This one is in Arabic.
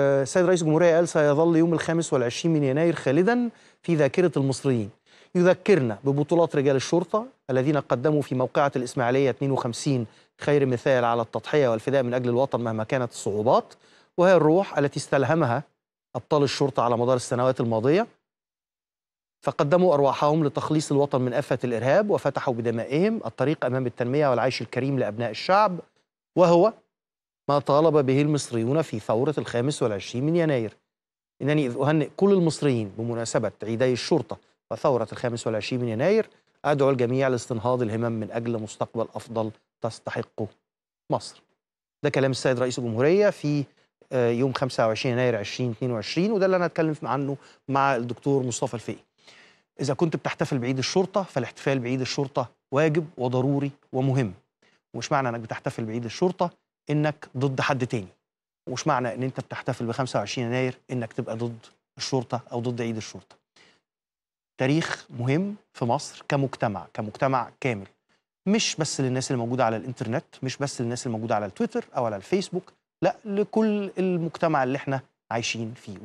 السيد رئيس الجمهورية قال سيظل يوم الخامس والعشرين من يناير خالدا في ذاكرة المصريين يذكرنا ببطولات رجال الشرطة الذين قدموا في موقعة الإسماعيلية 52 خير مثال على التضحية والفداء من أجل الوطن مهما كانت الصعوبات وهي الروح التي استلهمها أبطال الشرطة على مدار السنوات الماضية فقدموا أرواحهم لتخليص الوطن من أفة الإرهاب وفتحوا بدمائهم الطريق أمام التنمية والعيش الكريم لأبناء الشعب وهو ما طالب به المصريون في ثورة الخامس والعشرين من يناير إنني إذ أهنئ كل المصريين بمناسبة عيدي الشرطة وثورة الخامس والعشرين من يناير أدعو الجميع لاستنهاض الهمم من أجل مستقبل أفضل تستحقه مصر ده كلام السيد رئيس الجمهورية في آه، يوم 25 يناير 2022 وده اللي أنا هتكلم عنه مع الدكتور مصطفى الفقي إذا كنت بتحتفل بعيد الشرطة فالاحتفال بعيد الشرطة واجب وضروري ومهم ومش معنى أنك بتحتفل بعيد الشرطة انك ضد حد تاني ومش معنى ان انت بتحتفل ب 25 يناير انك تبقى ضد الشرطه او ضد عيد الشرطه تاريخ مهم في مصر كمجتمع كمجتمع كامل مش بس للناس اللي موجوده على الانترنت مش بس للناس اللي موجوده على التويتر او على الفيسبوك لا لكل المجتمع اللي احنا عايشين فيه